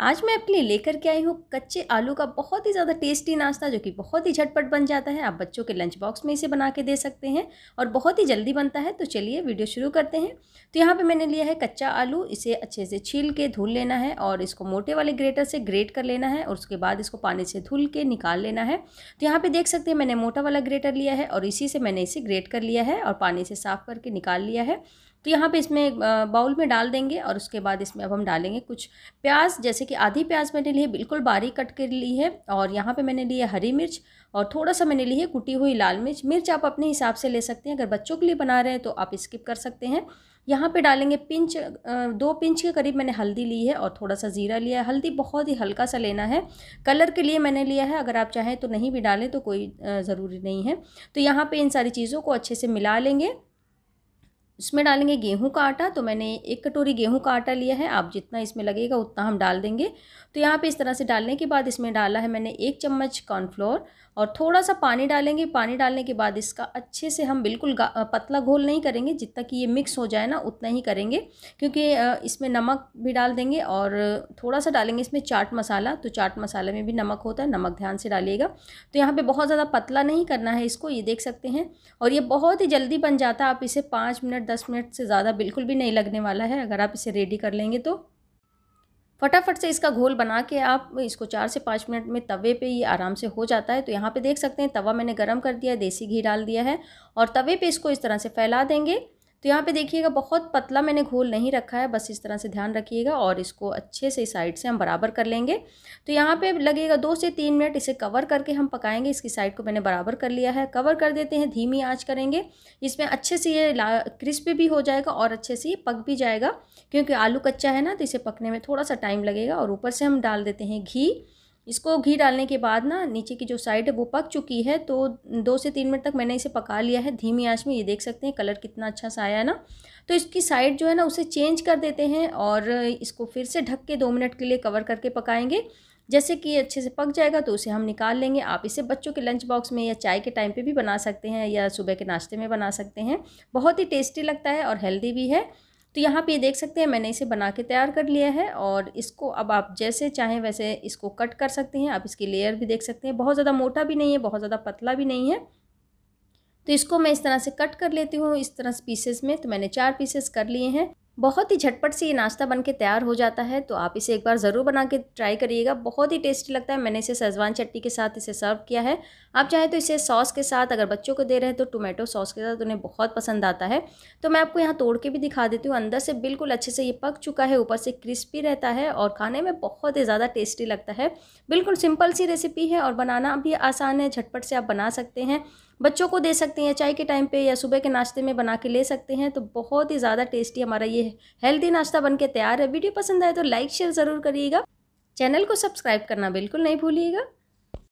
आज मैं आपके लिए लेकर के आई हूँ कच्चे आलू का बहुत ही ज़्यादा टेस्टी नाश्ता जो कि बहुत ही झटपट बन जाता है आप बच्चों के लंच बॉक्स में इसे बना के दे सकते हैं और बहुत ही जल्दी बनता है तो चलिए वीडियो शुरू करते हैं तो यहाँ पे मैंने लिया है कच्चा आलू इसे अच्छे से छील के धुल लेना है और इसको मोटे वाले ग्रेटर से ग्रेट कर लेना है और उसके बाद इसको पानी से धुल के निकाल लेना है तो यहाँ पर देख सकते हैं मैंने मोटा वाला ग्रेटर लिया है और इसी से मैंने इसे ग्रेट कर लिया है और पानी से साफ़ करके निकाल लिया है तो यहाँ पे इसमें बाउल में डाल देंगे और उसके बाद इसमें अब हम डालेंगे कुछ प्याज जैसे कि आधी प्याज मैंने ली है बिल्कुल बारीक कट कर ली है और यहाँ पे मैंने ली है हरी मिर्च और थोड़ा सा मैंने ली है कुटी हुई लाल मिर्च मिर्च आप अपने हिसाब से ले सकते हैं अगर बच्चों के लिए बना रहे हैं तो आप स्किप कर सकते हैं यहाँ पे डालेंगे पिंच दो पिंच के करीब मैंने हल्दी ली है और थोड़ा सा ज़ीरा लिया है हल्दी बहुत ही हल्का सा लेना है कलर के लिए मैंने लिया है अगर आप चाहें तो नहीं भी डालें तो कोई ज़रूरी नहीं है तो यहाँ पे इन सारी चीज़ों को अच्छे से मिला लेंगे इसमें डालेंगे गेहूं का आटा तो मैंने एक कटोरी गेहूं का आटा लिया है आप जितना इसमें लगेगा उतना हम डाल देंगे तो यहाँ पे इस तरह से डालने के बाद इसमें डाला है मैंने एक चम्मच कॉर्नफ्लोर और थोड़ा सा पानी डालेंगे पानी डालने के बाद इसका अच्छे से हम बिल्कुल पतला घोल नहीं करेंगे जितना कि ये मिक्स हो जाए ना उतना ही करेंगे क्योंकि इसमें नमक भी डाल देंगे और थोड़ा सा डालेंगे इसमें चाट मसाला तो चाट मसाले में भी नमक होता है नमक ध्यान से डालिएगा तो यहाँ पर बहुत ज़्यादा पतला नहीं करना है इसको ये देख सकते हैं और ये बहुत ही जल्दी बन जाता है आप इसे पाँच मिनट मिनट दस मिनट से ज़्यादा बिल्कुल भी नहीं लगने वाला है अगर आप इसे रेडी कर लेंगे तो फटाफट से इसका घोल बना के आप इसको चार से पाँच मिनट में तवे पे ये आराम से हो जाता है तो यहाँ पे देख सकते हैं तवा मैंने गरम कर दिया है देसी घी डाल दिया है और तवे पे इसको इस तरह से फैला देंगे तो यहाँ पे देखिएगा बहुत पतला मैंने घोल नहीं रखा है बस इस तरह से ध्यान रखिएगा और इसको अच्छे से साइड से हम बराबर कर लेंगे तो यहाँ पे लगेगा दो से तीन मिनट इसे कवर करके हम पकाएंगे इसकी साइड को मैंने बराबर कर लिया है कवर कर देते हैं धीमी आँच करेंगे इसमें अच्छे से ये क्रिस्प भी हो जाएगा और अच्छे से ये पक भी जाएगा क्योंकि आलू कच्चा है ना तो इसे पकने में थोड़ा सा टाइम लगेगा और ऊपर से हम डाल देते हैं घी इसको घी डालने के बाद ना नीचे की जो साइड है वो पक चुकी है तो दो से तीन मिनट तक मैंने इसे पका लिया है धीमी आंच में ये देख सकते हैं कलर कितना अच्छा सा आया है ना तो इसकी साइड जो है ना उसे चेंज कर देते हैं और इसको फिर से ढक के दो मिनट के लिए कवर करके पकाएंगे जैसे कि अच्छे से पक जाएगा तो उसे हम निकाल लेंगे आप इसे बच्चों के लंच बॉक्स में या चाय के टाइम पर भी बना सकते हैं या सुबह के नाश्ते में बना सकते हैं बहुत ही टेस्टी लगता है और हेल्दी भी है तो यहाँ पे देख सकते हैं मैंने इसे बना के तैयार कर लिया है और इसको अब आप जैसे चाहें वैसे इसको कट कर सकते हैं आप इसकी लेयर भी देख सकते हैं बहुत ज़्यादा मोटा भी नहीं है बहुत ज़्यादा पतला भी नहीं है तो इसको मैं इस तरह से कट कर लेती हूँ इस तरह से पीसेस में तो मैंने चार पीसेस कर लिए हैं बहुत ही झटपट से ये नाश्ता बन के तैयार हो जाता है तो आप इसे एक बार ज़रूर बना के ट्राई करिएगा बहुत ही टेस्टी लगता है मैंने इसे सजवान चटनी के साथ इसे सर्व किया है आप चाहे तो इसे सॉस के साथ अगर बच्चों को दे रहे हैं तो टोमेटो सॉस के साथ उन्हें बहुत पसंद आता है तो मैं आपको यहाँ तोड़ के भी दिखा देती हूँ अंदर से बिल्कुल अच्छे से ये पक चुका है ऊपर से क्रिस्पी रहता है और खाने में बहुत ही ज़्यादा टेस्टी लगता है बिल्कुल सिंपल सी रेसिपी है और बनाना भी आसान है झटपट से आप बना सकते हैं बच्चों को दे सकते हैं चाय के टाइम पे या सुबह के नाश्ते में बना के ले सकते हैं तो बहुत ही ज़्यादा टेस्टी हमारा ये हेल्दी नाश्ता बन के तैयार है वीडियो पसंद आए तो लाइक शेयर ज़रूर करिएगा चैनल को सब्सक्राइब करना बिल्कुल नहीं भूलिएगा